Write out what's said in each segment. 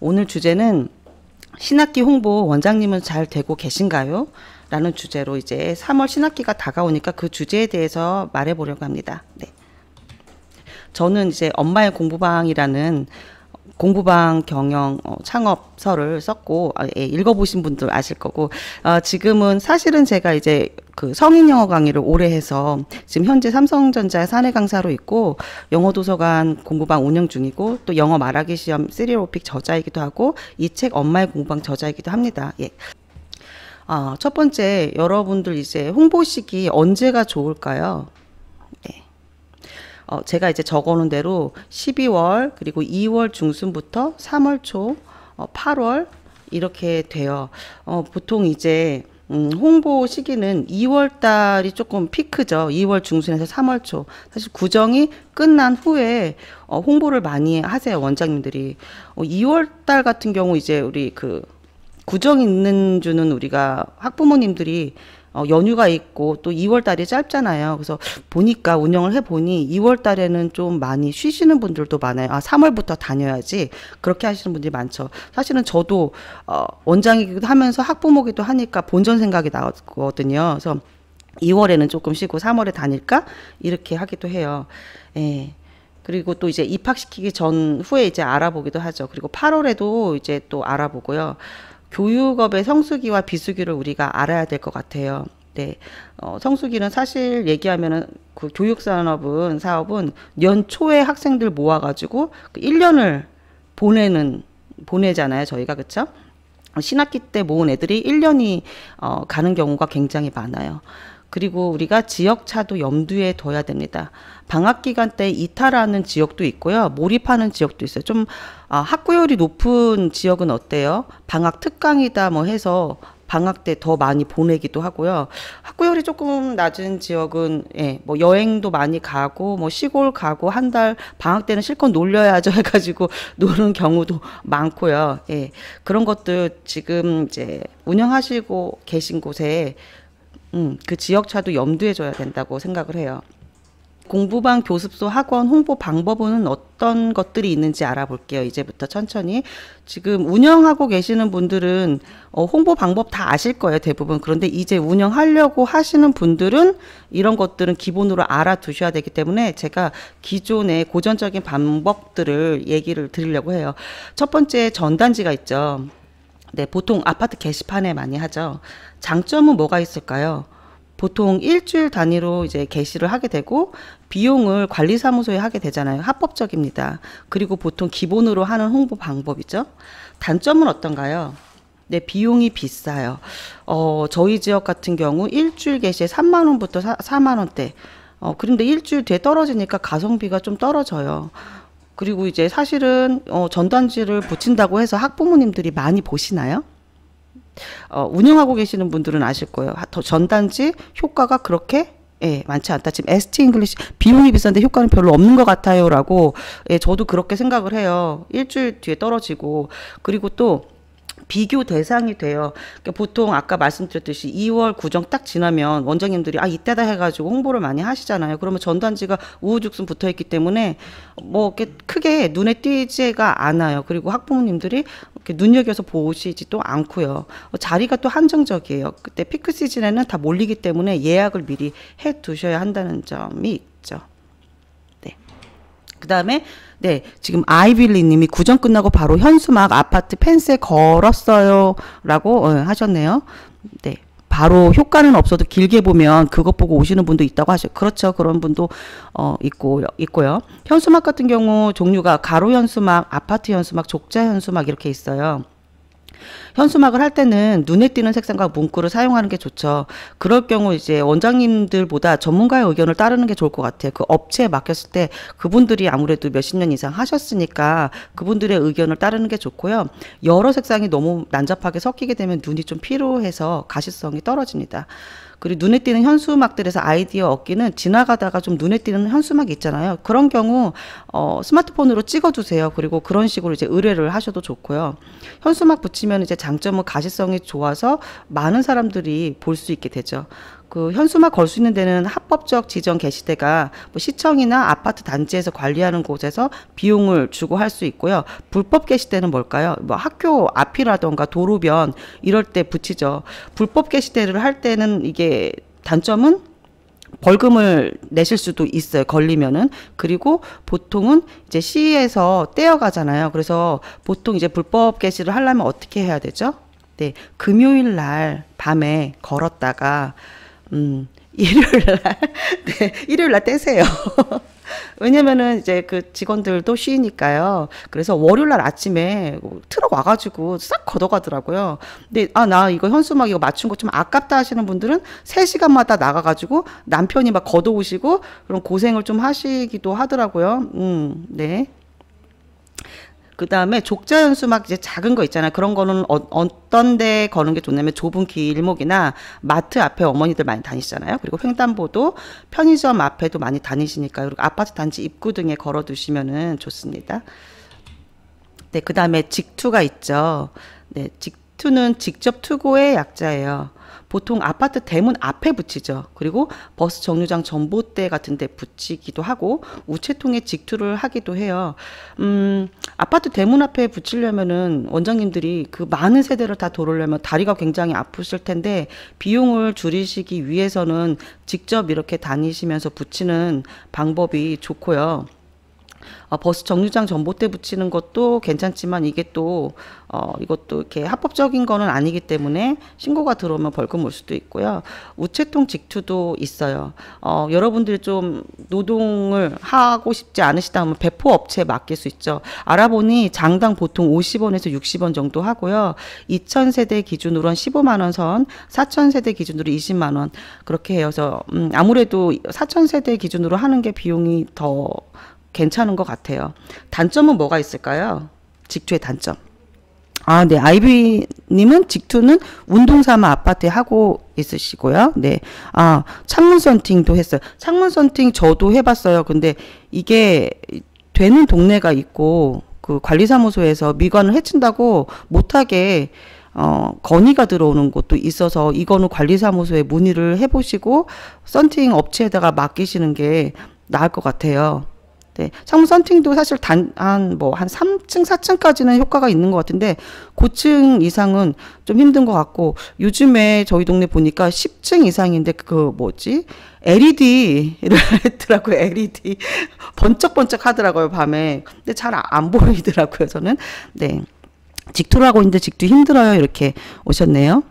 오늘 주제는 신학기 홍보 원장님은 잘 되고 계신가요? 라는 주제로 이제 3월 신학기가 다가오니까 그 주제에 대해서 말해보려고 합니다. 네. 저는 이제 엄마의 공부방이라는 공부방 경영 어, 창업서를 썼고 아, 예, 읽어보신 분들 아실 거고 아, 지금은 사실은 제가 이제 그 성인 영어 강의를 오래 해서 지금 현재 삼성전자 사내 강사로 있고 영어 도서관 공부방 운영 중이고 또 영어 말하기 시험 시리오픽 저자이기도 하고 이 책 엄마의 공부방 저자이기도 합니다. 예. 아, 첫 번째 여러분들 이제 홍보 시기 언제가 좋을까요? 어, 제가 이제 적어놓은 대로 12월 그리고 2월 중순부터 3월 초, 어, 8월 이렇게 돼요. 어, 보통 이제 음, 홍보 시기는 2월 달이 조금 피크죠. 2월 중순에서 3월 초. 사실 구정이 끝난 후에 어, 홍보를 많이 하세요. 원장님들이. 어, 2월 달 같은 경우 이제 우리 그 구정 있는 주는 우리가 학부모님들이 어, 연휴가 있고 또 2월 달이 짧잖아요. 그래서 보니까 운영을 해보니 2월 달에는 좀 많이 쉬시는 분들도 많아요. 아, 3월부터 다녀야지. 그렇게 하시는 분들이 많죠. 사실은 저도, 어, 원장이기도 하면서 학부모기도 하니까 본전 생각이 나거든요. 그래서 2월에는 조금 쉬고 3월에 다닐까? 이렇게 하기도 해요. 예. 그리고 또 이제 입학시키기 전 후에 이제 알아보기도 하죠. 그리고 8월에도 이제 또 알아보고요. 교육업의 성수기와 비수기를 우리가 알아야 될 것 같아요. 네. 어, 성수기는 사실 얘기하면은 그 교육산업은 사업은 연초에 학생들 모아가지고 그 1년을 보내는 보내잖아요. 저희가 그쵸? 신학기 때 모은 애들이 1년이 어, 가는 경우가 굉장히 많아요. 그리고 우리가 지역차도 염두에 둬야 됩니다. 방학 기간 때 이탈하는 지역도 있고요. 몰입하는 지역도 있어요. 좀 아, 학구열이 높은 지역은 어때요? 방학 특강이다 뭐 해서 방학 때 더 많이 보내기도 하고요. 학구열이 조금 낮은 지역은 예, 뭐 여행도 많이 가고 뭐 시골 가고 한 달 방학 때는 실컷 놀려야죠 해가지고 노는 경우도 많고요. 예, 그런 것들 지금 이제 운영하시고 계신 곳에 음, 그 지역차도 염두에 줘야 된다고 생각을 해요. 공부방, 교습소, 학원 홍보 방법은 어떤 것들이 있는지 알아볼게요. 이제부터 천천히. 지금 운영하고 계시는 분들은 어, 홍보 방법 다 아실 거예요. 대부분. 그런데 이제 운영하려고 하시는 분들은 이런 것들은 기본으로 알아두셔야 되기 때문에 제가 기존의 고전적인 방법들을 얘기를 드리려고 해요. 첫 번째 전단지가 있죠. 네, 보통 아파트 게시판에 많이 하죠. 장점은 뭐가 있을까요? 보통 일주일 단위로 이제 게시를 하게 되고 비용을 관리사무소에 하게 되잖아요. 합법적입니다. 그리고 보통 기본으로 하는 홍보 방법이죠. 단점은 어떤가요? 네, 비용이 비싸요. 어, 저희 지역 같은 경우 일주일 게시에 3만 원부터 4, 만 원대. 어, 그런데 일주일 뒤에 떨어지니까 가성비가 좀 떨어져요. 그리고 이제 사실은 어, 전단지를 붙인다고 해서 학부모님들이 많이 보시나요? 어, 운영하고 계시는 분들은 아실 거예요. 전단지 효과가 그렇게 예, 많지 않다. 지금 ST 잉글리시 비용이 비싼데 효과는 별로 없는 것 같아요라고 예, 저도 그렇게 생각을 해요. 일주일 뒤에 떨어지고 그리고 또 비교 대상이 돼요. 그러니까 보통 아까 말씀드렸듯이 2월 구정 딱 지나면 원장님들이 아 이때다 해가지고 홍보를 많이 하시잖아요. 그러면 전단지가 우후죽순 붙어있기 때문에 뭐 이렇게 크게 눈에 띄지가 않아요. 그리고 학부모님들이 이렇게 눈여겨서 보시지도 않고요. 어, 자리가 또 한정적이에요. 그때 피크 시즌에는 다 몰리기 때문에 예약을 미리 해 두셔야 한다는 점이 그 다음에 네 지금 아이빌리님이 구정 끝나고 바로 현수막 아파트 펜스에 걸었어요라고 어, 하셨네요. 네. 바로 효과는 없어도 길게 보면 그것 보고 오시는 분도 있다고 하죠. 그렇죠. 그런 분도 어 있고 있고요. 현수막 같은 경우 종류가 가로 현수막, 아파트 현수막, 족자 현수막 이렇게 있어요. 현수막을 할 때는 눈에 띄는 색상과 문구를 사용하는 게 좋죠. 그럴 경우 이제 원장님들보다 전문가의 의견을 따르는 게 좋을 것 같아요. 그 업체에 맡겼을 때 그분들이 아무래도 몇십 년 이상 하셨으니까 그분들의 의견을 따르는 게 좋고요. 여러 색상이 너무 난잡하게 섞이게 되면 눈이 좀 피로해서 가시성이 떨어집니다. 그리고 눈에 띄는 현수막들에서 아이디어 얻기는 지나가다가 좀 눈에 띄는 현수막이 있잖아요. 그런 경우 어, 스마트폰으로 찍어주세요. 그리고 그런 식으로 이제 의뢰를 하셔도 좋고요. 현수막 붙이면 이제 장점은 가시성이 좋아서 많은 사람들이 볼 수 있게 되죠. 그 현수막 걸 수 있는 데는 합법적 지정 개시대가뭐 시청이나 아파트 단지에서 관리하는 곳에서 비용을 주고 할 수 있고요. 불법 개시대는 뭘까요? 뭐 학교 앞이라던가 도로변 이럴 때 붙이죠. 불법 개시대를할 때는 이게 단점은 벌금을 내실 수도 있어요. 걸리면은. 그리고 보통은 이제 시에서 떼어가잖아요. 그래서 보통 이제 불법 개시를 하려면 어떻게 해야 되죠? 네. 금요일 날 밤에 걸었다가 음, 일요일 날, 네, 일요일 날 떼세요. 왜냐면은 이제 그 직원들도 쉬니까요. 그래서 월요일 날 아침에 트럭 와가지고 싹 걷어가더라고요. 근데 아, 나 이거 현수막 이거 맞춘 거 좀 아깝다 하시는 분들은 3시간마다 나가가지고 남편이 막 걷어오시고 그런 고생을 좀 하시기도 하더라고요. 음, 네. 그 다음에 족자 연수막 이제 작은 거 있잖아요. 그런 거는 어, 떤데 거는 게 좋냐면 좁은 길목이나 마트 앞에 어머니들 많이 다니시잖아요. 그리고 횡단보도 편의점 앞에도 많이 다니시니까 그리고 아파트 단지 입구 등에 걸어 두시면은 좋습니다. 네, 그 다음에 직투가 있죠. 네, 직투는 직접 투고의 약자예요. 보통 아파트 대문 앞에 붙이죠. 그리고 버스 정류장 전봇대 같은 데 붙이기도 하고 우체통에 직투를 하기도 해요. 음, 아파트 대문 앞에 붙이려면은 원장님들이 그 많은 세대를 다 돌으려면 다리가 굉장히 아프실 텐데 비용을 줄이시기 위해서는 직접 이렇게 다니시면서 붙이는 방법이 좋고요. 어, 버스 정류장 전봇대 붙이는 것도 괜찮지만 이게 또 어, 이것도 이렇게 합법적인 거는 아니기 때문에 신고가 들어오면 벌금 올 수도 있고요. 우체통 직투도 있어요. 어, 여러분들이 좀 노동을 하고 싶지 않으시다면 배포 업체에 맡길 수 있죠. 알아보니 장당 보통 50원에서 60원 정도 하고요. 2000세대 기준으로 한 15만 원 선, 4000세대 기준으로 20만 원 그렇게 해서 음, 아무래도 4000세대 기준으로 하는 게 비용이 더 괜찮은 것 같아요. 단점은 뭐가 있을까요? 직투의 단점. 아, 네. 아이비님은 직투는 운동 삼아 아파트에 하고 있으시고요. 네. 아, 창문 선팅도 했어요. 창문 선팅 저도 해봤어요. 근데 이게 되는 동네가 있고, 그 관리사무소에서 미관을 해친다고 못하게 어, 건의가 들어오는 곳도 있어서 이거는 관리사무소에 문의를 해보시고 썬팅 업체에다가 맡기시는 게 나을 것 같아요. 네, 창문 썬팅도 사실 단 한 뭐한 3층4층까지는 효과가 있는 것 같은데 고층 이상은 좀 힘든 것 같고 요즘에 저희 동네 보니까 1 0층 이상인데 그 뭐지 LED를 했더라고요. LED 번쩍번쩍 하더라고요 밤에. 근데 잘 안 보이더라고요 저는. 네 직투를 하고 있는데 직투 힘들어요 이렇게 오셨네요.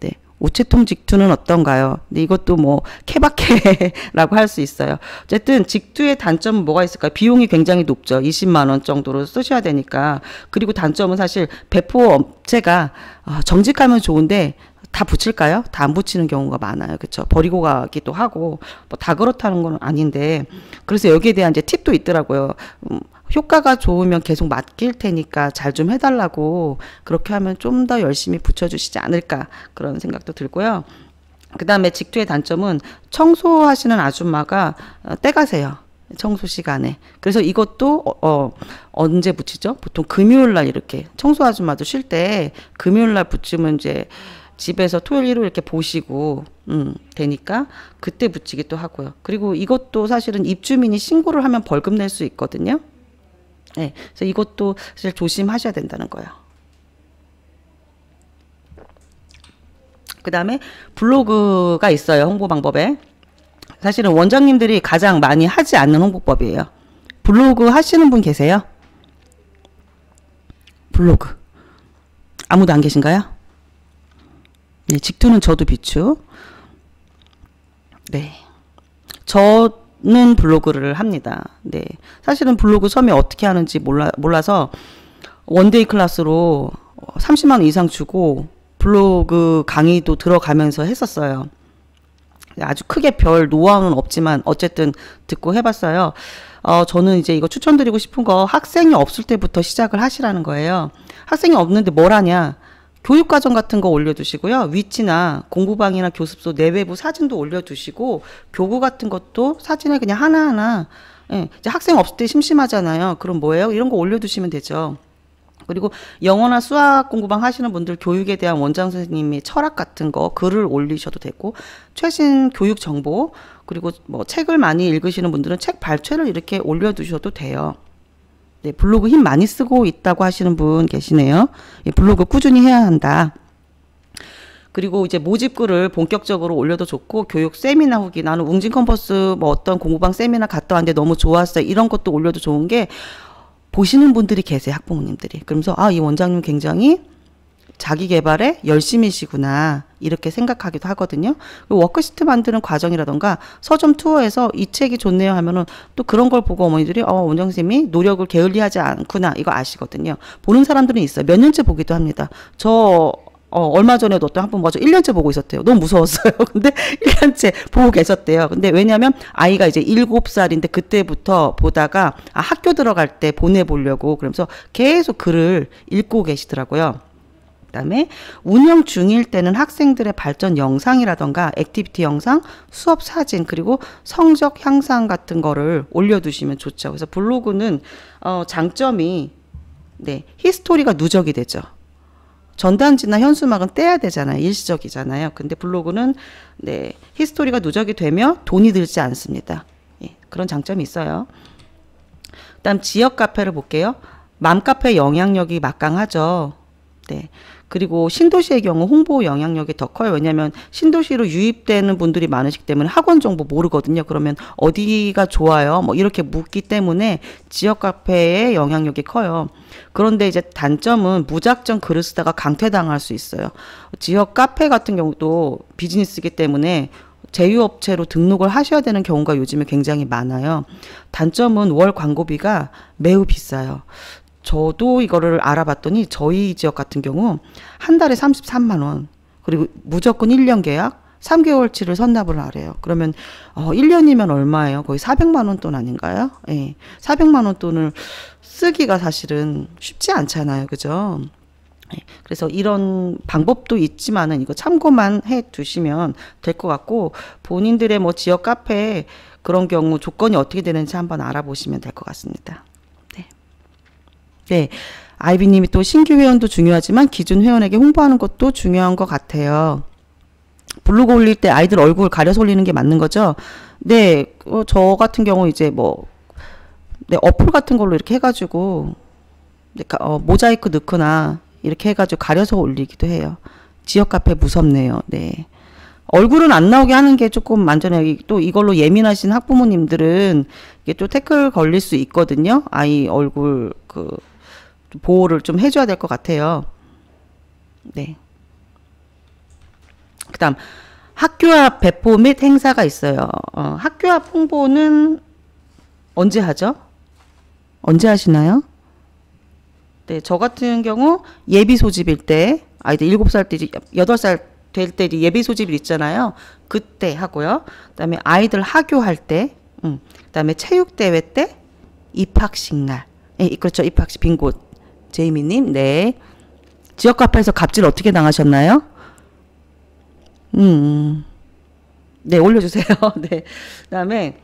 네. 우체통 직투는 어떤가요? 근데 이것도 뭐 케바케라고 할 수 있어요. 어쨌든 직투의 단점은 뭐가 있을까요? 비용이 굉장히 높죠. 20만 원 정도로 쓰셔야 되니까. 그리고 단점은 사실 배포 업체가 어, 정직하면 좋은데 다 붙일까요? 다 안 붙이는 경우가 많아요. 그렇죠? 버리고 가기도 하고 뭐 다 그렇다는 건 아닌데 그래서 여기에 대한 이제 팁도 있더라고요. 음, 효과가 좋으면 계속 맡길 테니까 잘 좀 해달라고 그렇게 하면 좀 더 열심히 붙여주시지 않을까 그런 생각도 들고요. 그 다음에 직투의 단점은 청소하시는 아줌마가 떼가세요. 어, 청소 시간에. 그래서 이것도 어, 어, 언제 붙이죠? 보통 금요일 날 이렇게 청소 아줌마도 쉴 때 금요일 날 붙이면 이제 집에서 토요일 일요일 이렇게 보시고 음, 되니까 그때 붙이기도 하고요. 그리고 이것도 사실은 입주민이 신고를 하면 벌금 낼 수 있거든요. 네, 그래서 이것도 사실 조심하셔야 된다는 거예요. 그 다음에 블로그가 있어요. 홍보 방법에. 사실은 원장님들이 가장 많이 하지 않는 홍보법이에요. 블로그 하시는 분 계세요? 블로그. 아무도 안 계신가요? 네, 직투는 저도 비추. 네. 저는 블로그를 합니다. 네. 사실은 블로그 섬이 어떻게 하는지 몰라, 몰라서 원데이 클래스로 30만 원 이상 주고 블로그 강의도 들어가면서 했었어요. 아주 크게 별 노하우는 없지만 어쨌든 듣고 해봤어요. 어, 저는 이제 이거 추천드리고 싶은 거 학생이 없을 때부터 시작을 하시라는 거예요. 학생이 없는데 뭘 하냐? 교육과정 같은 거 올려두시고요. 위치나 공부방이나 교습소 내외부 사진도 올려두시고 교구 같은 것도 사진을 그냥 하나하나 예, 이제 학생 없을 때 심심하잖아요. 그럼 뭐예요? 이런 거 올려두시면 되죠. 그리고 영어나 수학 공부방 하시는 분들 교육에 대한 원장 선생님의 철학 같은 거 글을 올리셔도 되고 최신 교육 정보 그리고 뭐 책을 많이 읽으시는 분들은 책 발췌를 이렇게 올려두셔도 돼요. 네, 블로그 힘 많이 쓰고 있다고 하시는 분 계시네요. 예, 블로그 꾸준히 해야 한다. 그리고 이제 모집글을 본격적으로 올려도 좋고 교육 세미나 후기 나는 웅진 컨버스 뭐 어떤 공부방 세미나 갔다 왔는데 너무 좋았어요. 이런 것도 올려도 좋은 게 보시는 분들이 계세요. 학부모님들이. 그러면서 아, 이 원장님 굉장히 자기 개발에 열심이시구나. 이렇게 생각하기도 하거든요. 워크시트 만드는 과정이라던가 서점 투어에서 이 책이 좋네요 하면은 또 그런 걸 보고 어머니들이 어, 원정 님이 노력을 게을리하지 않구나 이거 아시거든요. 보는 사람들은 있어요. 몇 년째 보기도 합니다. 저 어, 얼마 전에도 어떤 한분 맞아 1년째 보고 있었대요. 너무 무서웠어요. 근데 1년째 보고 계셨대요. 근데 왜냐면 아이가 이제 7살인데 그때부터 보다가 아, 학교 들어갈 때 보내보려고 그러면서 계속 글을 읽고 계시더라고요. 그다음에 운영 중일 때는 학생들의 발전 영상이라던가 액티비티 영상, 수업 사진 그리고 성적 향상 같은 거를 올려두시면 좋죠. 그래서 블로그는 어, 장점이 네 히스토리가 누적이 되죠. 전단지나 현수막은 떼야 되잖아요. 일시적이잖아요. 근데 블로그는 네 히스토리가 누적이 되며 돈이 들지 않습니다. 예, 그런 장점이 있어요. 그다음 지역 카페를 볼게요. 맘카페 영향력이 막강하죠. 네. 그리고 신도시의 경우 홍보 영향력이 더 커요. 왜냐하면 신도시로 유입되는 분들이 많으시기 때문에 학원 정보 모르거든요. 그러면 어디가 좋아요? 뭐 이렇게 묻기 때문에 지역 카페의 영향력이 커요. 그런데 이제 단점은 무작정 글을 쓰다가 강퇴당할 수 있어요. 지역 카페 같은 경우도 비즈니스기 때문에 제휴업체로 등록을 하셔야 되는 경우가 요즘에 굉장히 많아요. 단점은 월 광고비가 매우 비싸요. 저도 이거를 알아봤더니 저희 지역 같은 경우 한 달에 33만 원 그리고 무조건 1년 계약 3개월치를 선납을 하래요. 그러면 어 1년이면 얼마예요? 거의 400만 원 돈 아닌가요? 예. 400만 원 돈을 쓰기가 사실은 쉽지 않잖아요. 그죠? 예. 그래서 이런 방법도 있지만은 이거 참고만 해 두시면 될 것 같고 본인들의 뭐 지역 카페 그런 경우 조건이 어떻게 되는지 한번 알아보시면 될 것 같습니다. 네. 아이비님이 또 신규 회원도 중요하지만 기존 회원에게 홍보하는 것도 중요한 것 같아요. 블로그 올릴 때 아이들 얼굴 가려서 올리는 게 맞는 거죠? 네, 어, 저 같은 경우 이제 뭐, 네, 어플 같은 걸로 이렇게 해가지고, 네, 어, 모자이크 넣거나 이렇게 해가지고 가려서 올리기도 해요. 지역 카페 무섭네요. 네. 얼굴은 안 나오게 하는 게 조금 만전해요또 이걸로 예민하신 학부모님들은 이게 또 태클 걸릴 수 있거든요. 아이 얼굴 그 보호를 좀 해줘야 될 것 같아요. 네. 그 다음, 학교 앞 배포 및 행사가 있어요. 어, 학교 앞 홍보는 언제 하죠? 언제 하시나요? 네, 저 같은 경우 예비 소집일 때, 아이들 7살 때, 8살 될 때 예비 소집일 있잖아요. 그때 하고요. 그 다음에 아이들 하교할 때, 음, 그 다음에 체육대회 때, 입학식 날. 예, 그렇죠. 입학식 빈곳. 제이미님, 네. 지역화폐에서 갑질 어떻게 당하셨나요? 음, 음. 네, 올려주세요. 네. 그 다음에,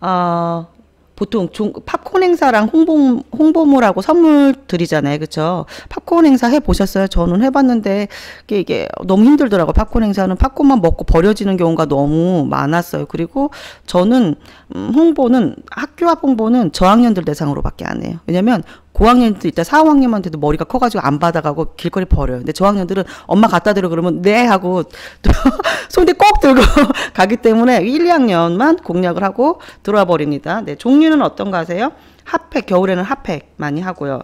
어, 보통 종, 팝콘 행사랑 홍보, 홍보물하고 선물 드리잖아요. 그쵸? 팝콘 행사 해보셨어요? 저는 해봤는데, 이게, 이게 너무 힘들더라고요. 팝콘 행사는 팝콘만 먹고 버려지는 경우가 너무 많았어요. 그리고 저는, 음, 홍보는, 학교 앞 홍보는 저학년들 대상으로밖에 안 해요. 왜냐면 고학년도 있다 4, 5학년한테도 머리가 커가지고 안 받아가고 길거리 버려요. 근데 저학년들은 엄마 갖다 드려 그러면 네 하고 또 손에 꼭 들고 가기 때문에 1, 2학년만 공략을 하고 들어와 버립니다. 네, 종류는 어떤가 하세요? 핫팩, 겨울에는 핫팩 많이 하고요.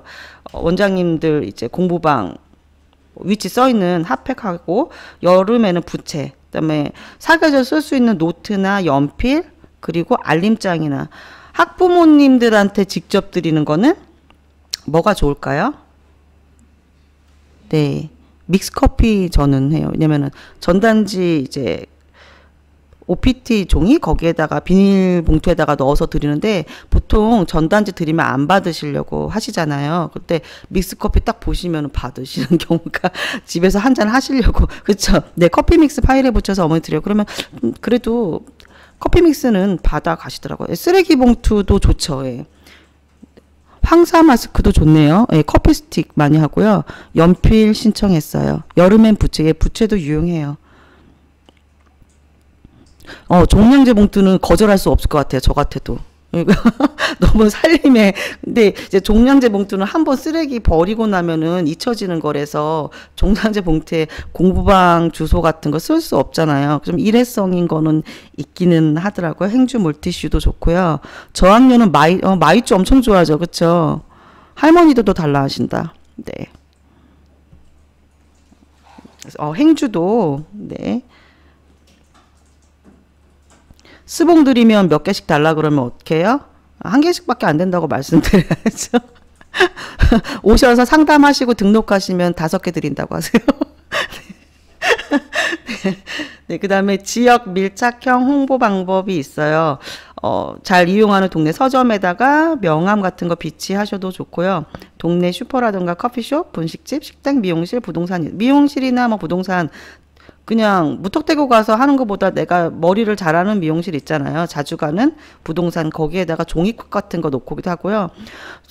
어, 원장님들 이제 공부방 위치 써 있는 핫팩하고 여름에는 부채, 그다음에 사계절 쓸 수 있는 노트나 연필 그리고 알림장이나 학부모님들한테 직접 드리는 거는 뭐가 좋을까요? 네. 믹스커피 저는 해요. 왜냐면은 전단지 이제 OPT 종이 거기에다가 비닐봉투에다가 넣어서 드리는데 보통 전단지 드리면 안 받으시려고 하시잖아요. 그때 믹스커피 딱 보시면 받으시는 경우가 집에서 한 잔 하시려고 그쵸네 커피 믹스 파일에 붙여서 어머니 드려요. 그러면 음, 그래도 커피 믹스는 받아 가시더라고요. 쓰레기 봉투도 좋죠. 예. 황사 마스크도 좋네요. 예, 커피 스틱 많이 하고요. 연필 신청했어요. 여름엔 부채, 예, 부채도 유용해요. 어, 종량제 봉투는 거절할 수 없을 것 같아요. 저 같아도. 너무 살림에 근데 이제 종량제 봉투는 한번 쓰레기 버리고 나면은 잊혀지는 거라서 종량제 봉투에 공부방 주소 같은 거 쓸 수 없잖아요. 좀 일회성인 거는 있기는 하더라고요. 행주 물티슈도 좋고요. 저학년은 마이 어, 마이쮸 엄청 좋아하죠, 그렇죠? 할머니들도 달라 하신다. 네. 어, 행주도 네. 스봉 드리면 몇 개씩 달라 그러면 어떻 해요? 한 개씩밖에 안 된다고 말씀드려야죠. 오셔서 상담하시고 등록하시면 다섯 개 드린다고 하세요. 네. 네, 그 다음에 지역 밀착형 홍보 방법이 있어요. 어, 잘 이용하는 동네 서점에다가 명함 같은 거 비치하셔도 좋고요. 동네 슈퍼라든가 커피숍, 분식집, 식당, 미용실, 부동산, 미용실이나 뭐 부동산 그냥 무턱대고 가서 하는 것보다 내가 머리를 잘하는 미용실 있잖아요. 자주 가는 부동산 거기에다가 종이컵 같은 거 놓고기도 하고요.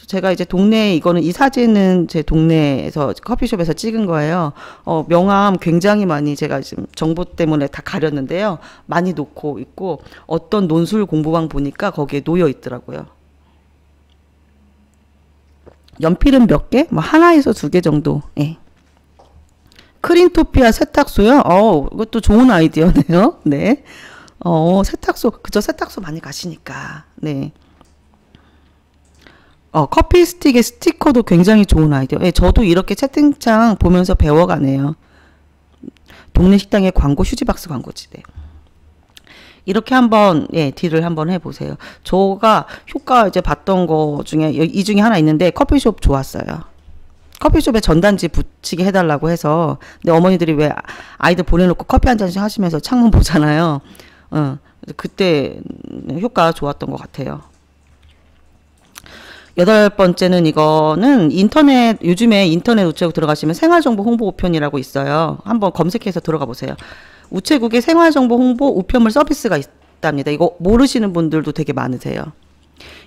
제가 이제 동네에 이거는 이 사진은 제 동네에서 커피숍에서 찍은 거예요. 어, 명함 굉장히 많이 제가 지금 정보 때문에 다 가렸는데요. 많이 놓고 있고 어떤 논술 공부방 보니까 거기에 놓여 있더라고요. 연필은 몇 개? 뭐 하나에서 두 개 정도. 예. 크린토피아 세탁소요? 어, 이것도 좋은 아이디어네요. 네. 어, 세탁소. 그죠? 세탁소 많이 가시니까. 네. 어, 커피 스틱의 스티커도 굉장히 좋은 아이디어. 예, 저도 이렇게 채팅창 보면서 배워가네요. 동네 식당의 광고, 휴지박스 광고지. 네. 이렇게 한번 예, 딜을 한번 해보세요. 저가 효과 이제 봤던 거 중에 이 중에 하나 있는데 커피숍 좋았어요. 커피숍에 전단지 붙이게 해달라고 해서 근데 어머니들이 왜 아이들 보내놓고 커피 한 잔씩 하시면서 창문 보잖아요. 어, 그때 효과 좋았던 것 같아요. 여덟 번째는 이거는 인터넷 요즘에 인터넷 우체국 들어가시면 생활정보 홍보 우편이라고 있어요. 한번 검색해서 들어가 보세요. 우체국에 생활정보 홍보 우편물 서비스가 있답니다. 이거 모르시는 분들도 되게 많으세요.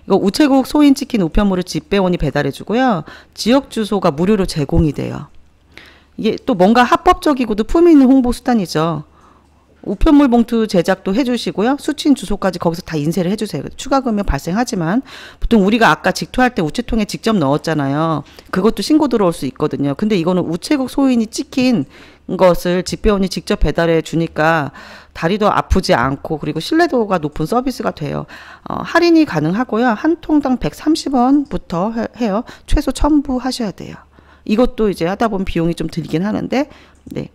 이거 우체국 소인 찍힌 우편물을 집배원이 배달해주고요. 지역 주소가 무료로 제공이 돼요. 이게 또 뭔가 합법적이고도 품위 있는 홍보 수단이죠. 우편물 봉투 제작도 해주시고요. 수취인 주소까지 거기서 다 인쇄를 해주세요. 추가 금액 발생하지만 보통 우리가 아까 직투할때 우체통에 직접 넣었잖아요. 그것도 신고 들어올 수 있거든요. 근데 이거는 우체국 소인이 찍힌 것을 집배원이 직접 배달해 주니까 다리도 아프지 않고 그리고 신뢰도가 높은 서비스가 돼요. 어, 할인이 가능하고요. 한 통당 130원부터 해, 요 최소 첨부하셔야 돼요. 이것도 이제 하다 보면 비용이 좀 들긴 하는데 네.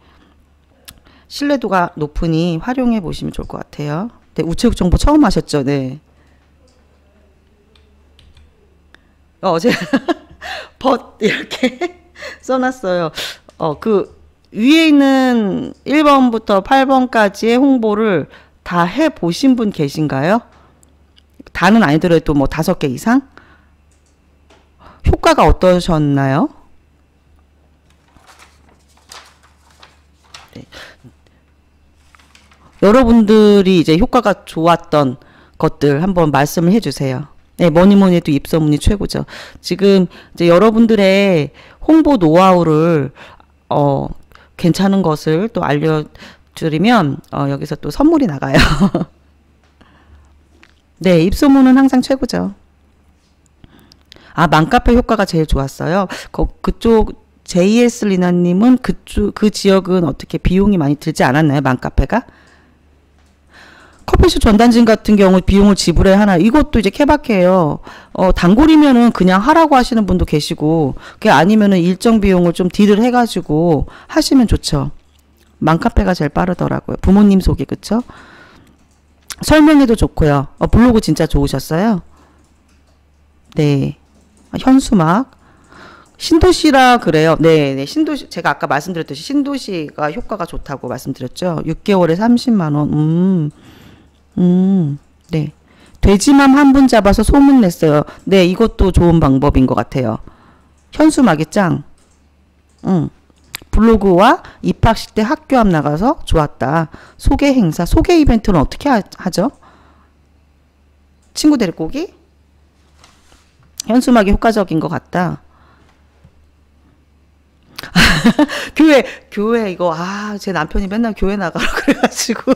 신뢰도가 높으니 활용해 보시면 좋을 것 같아요. 네, 우체국 정보 처음 하셨죠? 네. 어, 어제 벗 이렇게 써놨어요. 어, 그 위에 있는 1번부터 8번까지의 홍보를 다 해 보신 분 계신가요? 다는 아니더라도 뭐다개 이상? 효과가 어떠셨나요? 네. 여러분들이 이제 효과가 좋았던 것들 한번 말씀을 해주세요. 네, 뭐니 뭐니 해도 입소문이 최고죠. 지금 이제 여러분들의 홍보 노하우를 어, 괜찮은 것을 또 알려드리면 어, 여기서 또 선물이 나가요. 네, 입소문은 항상 최고죠. 아, 맘카페 효과가 제일 좋았어요. 그, 그쪽 JS 리나님은 그쪽 그 지역은 어떻게 비용이 많이 들지 않았나요? 맘카페가? 커피숍 전단지 같은 경우 비용을 지불해 하나 이것도 이제 케바케예요. 어, 단골이면은 그냥 하라고 하시는 분도 계시고 그게 아니면은 일정 비용을 좀 딜을 해가지고 하시면 좋죠. 맘카페가 제일 빠르더라고요. 부모님 소개 그쵸? 설명해도 좋고요. 어, 블로그 진짜 좋으셨어요. 네. 현수막. 신도시라 그래요. 네, 네. 신도시 제가 아까 말씀드렸듯이 신도시가 효과가 좋다고 말씀드렸죠. 6개월에 30만 원. 음. 음, 네. 돼지맘 한 분 잡아서 소문 냈어요. 네, 이것도 좋은 방법인 것 같아요. 현수막이짱. 응. 블로그와 입학식 때 학교 앞 나가서 좋았다. 소개 행사, 소개 이벤트는 어떻게 하, 죠 친구 데리고 오기? 현수막이 효과적인 것 같다. 교회, 교회 이거 아, 제 남편이 맨날 교회 나가라 그래가지고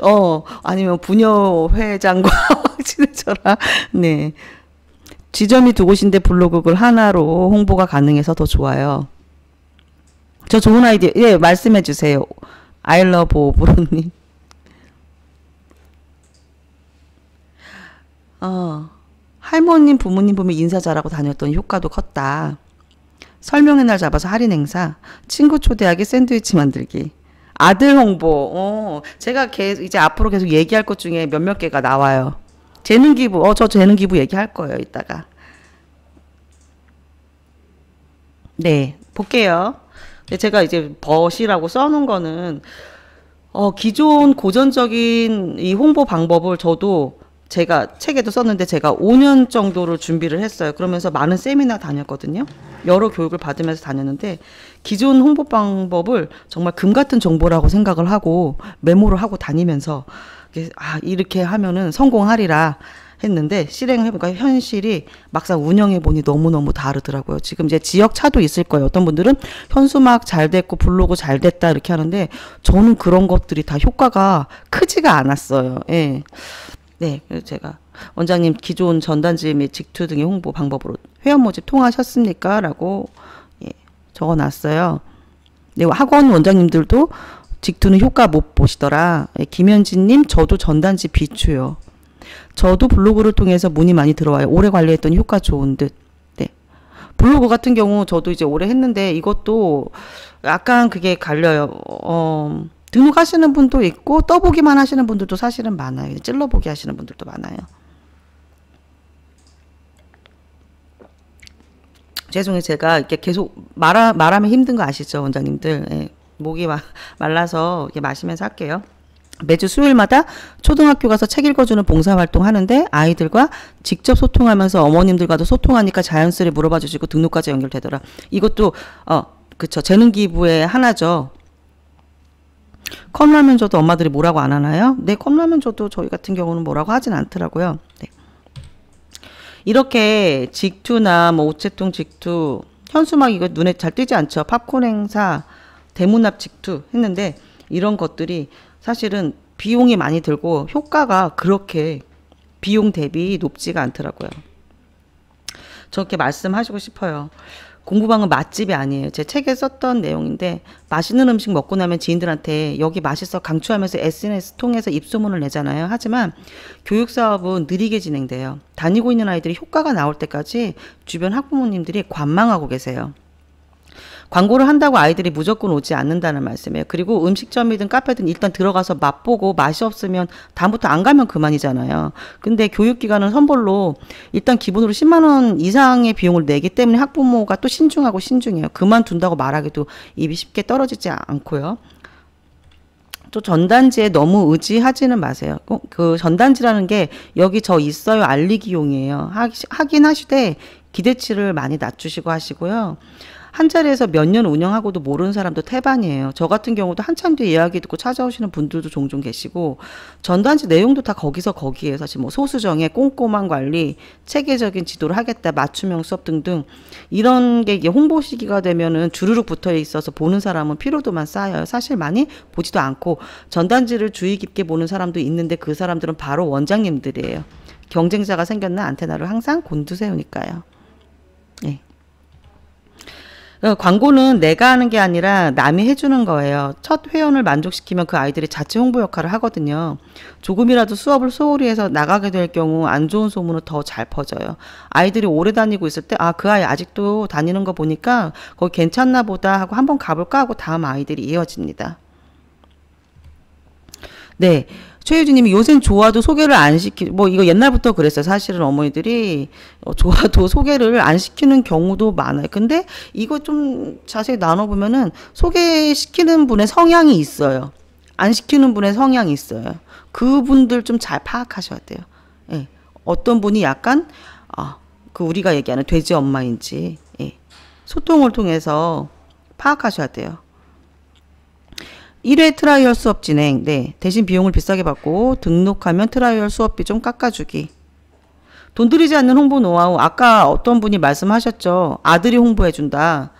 어, 아니면 부녀 회장과 친해져라. 네. 지점이 두 곳인데 블로그글 하나로 홍보가 가능해서 더 좋아요. 저 좋은 아이디어, 예, 말씀해 주세요. 아일러브 오브로님. 어, 할머님, 부모님 보면 인사 잘하고 다녔던 효과도 컸다. 설명의 날 잡아서 할인 행사, 친구 초대하기 샌드위치 만들기. 아들 홍보. 어, 제가 계속 이제 앞으로 계속 얘기할 것 중에 몇몇 개가 나와요. 재능 기부. 어, 저 재능 기부 얘기할 거예요, 이따가. 네, 볼게요. 제가 이제 벗이라고 써놓은 거는 어, 기존 고전적인 이 홍보 방법을 저도 제가 책에도 썼는데 제가 5년 정도를 준비를 했어요. 그러면서 많은 세미나 다녔거든요. 여러 교육을 받으면서 다녔는데 기존 홍보 방법을 정말 금 같은 정보라고 생각을 하고 메모를 하고 다니면서 아 이렇게 하면은 성공하리라 했는데 실행을 해보니까 현실이 막상 운영해 보니 너무너무 다르더라고요. 지금 이제 지역 차도 있을 거예요. 어떤 분들은 현수막 잘 됐고 블로그 잘 됐다 이렇게 하는데 저는 그런 것들이 다 효과가 크지가 않았어요. 예. 네, 그래서 제가 원장님 기존 전단지 및 직투 등의 홍보 방법으로 회원 모집 통하셨습니까? 라고 예, 적어놨어요. 네, 학원 원장님들도 직투는 효과 못 보시더라. 예, 김현진님 저도 전단지 비추요. 저도 블로그를 통해서 문이 많이 들어와요. 오래 관리했던 효과 좋은 듯. 네. 블로그 같은 경우 저도 이제 오래 했는데 이것도 약간 그게 갈려요. 어, 등록하시는 분도 있고 떠보기만 하시는 분들도 사실은 많아요. 찔러보기 하시는 분들도 많아요. 죄송해요. 제가 이렇게 계속 말하, 말하면 힘든 거 아시죠? 원장님들. 예. 목이 마, 말라서 이렇게 마시면서 할게요. 매주 수요일마다 초등학교 가서 책 읽어주는 봉사활동 하는데 아이들과 직접 소통하면서 어머님들과도 소통하니까 자연스레 물어봐 주시고 등록까지 연결되더라. 이것도, 어, 그쵸. 재능기부의 하나죠. 컵라면 저도 엄마들이 뭐라고 안 하나요? 네, 컵라면 저도 저희 같은 경우는 뭐라고 하진 않더라고요. 네. 이렇게 직투나 뭐 오채통 직투, 현수막 이거 눈에 잘 띄지 않죠. 팝콘 행사, 대문앞 직투 했는데 이런 것들이 사실은 비용이 많이 들고 효과가 그렇게 비용 대비 높지가 않더라고요. 저렇게 말씀하시고 싶어요. 공부방은 맛집이 아니에요. 제 책에 썼던 내용인데 맛있는 음식 먹고 나면 지인들한테 여기 맛있어 강추하면서 SNS 통해서 입소문을 내잖아요. 하지만 교육 사업은 느리게 진행돼요. 다니고 있는 아이들이 효과가 나올 때까지 주변 학부모님들이 관망하고 계세요. 광고를 한다고 아이들이 무조건 오지 않는다는 말씀이에요. 그리고 음식점이든 카페든 일단 들어가서 맛보고 맛이 없으면 다음부터 안 가면 그만이잖아요. 근데 교육기관은 선불로 일단 기본으로 10만 원 이상의 비용을 내기 때문에 학부모가 또 신중하고 신중해요. 그만둔다고 말하기도 입이 쉽게 떨어지지 않고요. 또 전단지에 너무 의지하지는 마세요. 어, 그 전단지라는 게 여기 저 있어요 알리기용이에요. 하긴 하시되 기대치를 많이 낮추시고 하시고요. 한 자리에서 몇 년 운영하고도 모르는 사람도 태반이에요. 저 같은 경우도 한참 뒤에 이야기 듣고 찾아오시는 분들도 종종 계시고 전단지 내용도 다 거기서 거기에요. 사실 뭐 소수정의 꼼꼼한 관리, 체계적인 지도를 하겠다, 맞춤형 수업 등등 이런 게 이게 홍보 시기가 되면은 주르륵 붙어 있어서 보는 사람은 피로도만 쌓여요. 사실 많이 보지도 않고 전단지를 주의 깊게 보는 사람도 있는데 그 사람들은 바로 원장님들이에요. 경쟁자가 생겼나 안테나를 항상 곤두세우니까요. 어, 광고는 내가 하는 게 아니라 남이 해주는 거예요. 첫 회원을 만족시키면 그 아이들이 자체 홍보 역할을 하거든요. 조금이라도 수업을 소홀히 해서 나가게 될 경우 안 좋은 소문은 더 잘 퍼져요. 아이들이 오래 다니고 있을 때, 아, 그 아이 아직도 다니는 거 보니까 거기 괜찮나 보다 하고 한번 가볼까 하고 다음 아이들이 이어집니다. 네. 최유진님이 요새 는 좋아도 소개를 안 시키, 뭐 이거 옛날부터 그랬어요. 사실은 어머니들이 좋아도 어, 소개를 안 시키는 경우도 많아요. 근데 이거 좀 자세히 나눠보면은 소개시키는 분의 성향이 있어요. 안 시키는 분의 성향이 있어요. 그분들 좀 잘 파악하셔야 돼요. 예. 어떤 분이 약간, 아, 그 우리가 얘기하는 돼지 엄마인지, 예. 소통을 통해서 파악하셔야 돼요. 1회 트라이얼 수업 진행. 네. 대신 비용을 비싸게 받고 등록하면 트라이얼 수업비 좀 깎아주기. 돈 들이지 않는 홍보 노하우. 아까 어떤 분이 말씀하셨죠. 아들이 홍보해준다.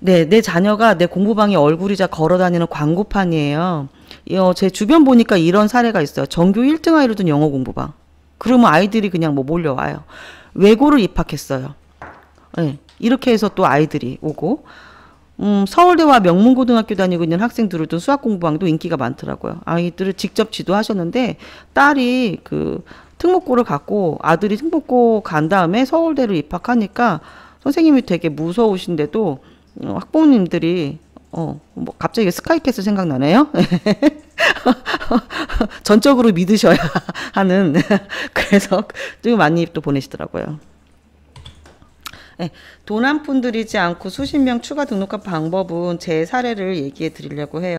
네, 내 자녀가 내 공부방에 얼굴이자 걸어다니는 광고판이에요. 어, 제 주변 보니까 이런 사례가 있어요. 전교 1등 아이를 둔 영어 공부방. 그러면 아이들이 그냥 뭐 몰려와요. 외고를 입학했어요. 네, 이렇게 해서 또 아이들이 오고. 음, 서울대와 명문고등학교 다니고 있는 학생들을둔 수학 공부방도 인기가 많더라고요. 아이들을 직접 지도하셨는데 딸이 그 특목고를 갔고 아들이 특목고 간 다음에 서울대를 입학하니까 선생님이 되게 무서우신데도 어, 학부모님들이 어, 뭐 갑자기 스카이캐슬 생각나네요. 전적으로 믿으셔야 하는 그래서 좀 많이 또 보내시더라고요. 네, 도난 분들이지 않고 수십 명 추가 등록한 방법은 제 사례를 얘기해 드리려고 해요.